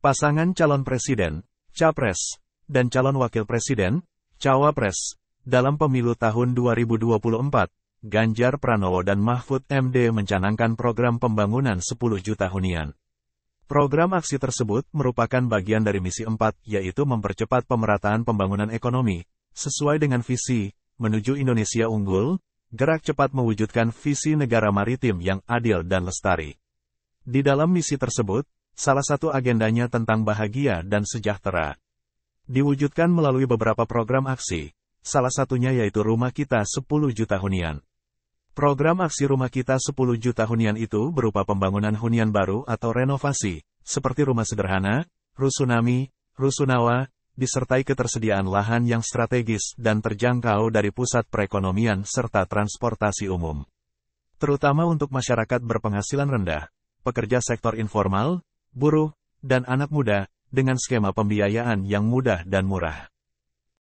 Pasangan calon presiden, capres, dan calon wakil presiden, cawapres, dalam pemilu tahun 2024, Ganjar Pranowo dan Mahfud MD mencanangkan program pembangunan 10 juta hunian. Program aksi tersebut merupakan bagian dari misi 4, yaitu mempercepat pemerataan pembangunan ekonomi, sesuai dengan visi, menuju Indonesia unggul, gerak cepat mewujudkan visi negara maritim yang adil dan lestari. Di dalam misi tersebut, Salah satu agendanya tentang bahagia dan sejahtera. Diwujudkan melalui beberapa program aksi, salah satunya yaitu Rumah Kita 10 Juta Hunian. Program aksi Rumah Kita 10 Juta Hunian itu berupa pembangunan hunian baru atau renovasi, seperti rumah sederhana, rusunami, rusunawa, disertai ketersediaan lahan yang strategis dan terjangkau dari pusat perekonomian serta transportasi umum. Terutama untuk masyarakat berpenghasilan rendah, pekerja sektor informal, buruh, dan anak muda, dengan skema pembiayaan yang mudah dan murah.